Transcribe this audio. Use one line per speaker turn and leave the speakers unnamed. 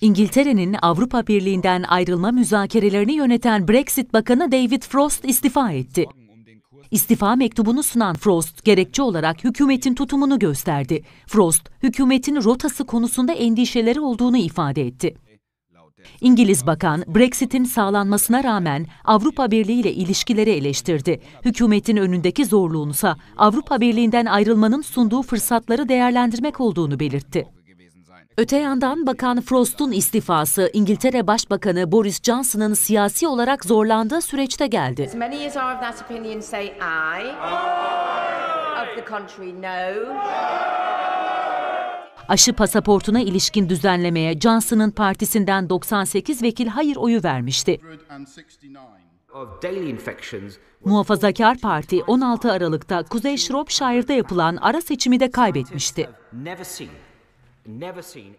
İngiltere'nin Avrupa Birliği'nden ayrılma müzakerelerini yöneten Brexit Bakanı David Frost istifa etti. İstifa mektubunu sunan Frost gerekçe olarak hükümetin tutumunu gösterdi. Frost, hükümetin rotası konusunda endişeleri olduğunu ifade etti. İngiliz bakan Brexit'in sağlanmasına rağmen Avrupa Birliği ile ilişkileri eleştirdi. Hükümetin önündeki zorluğunsa Avrupa Birliği'nden ayrılmanın sunduğu fırsatları değerlendirmek olduğunu belirtti. Öte yandan Bakan Frost'un istifası İngiltere Başbakanı Boris Johnson'ın siyasi olarak zorlandığı süreçte geldi. Aşı pasaportuna ilişkin düzenlemeye Johnson'ın partisinden 98 vekil hayır oyu vermişti. Muhafazakar Parti 16 Aralık'ta Kuzey Shropshire'da yapılan ara seçimi de kaybetmişti.
never seen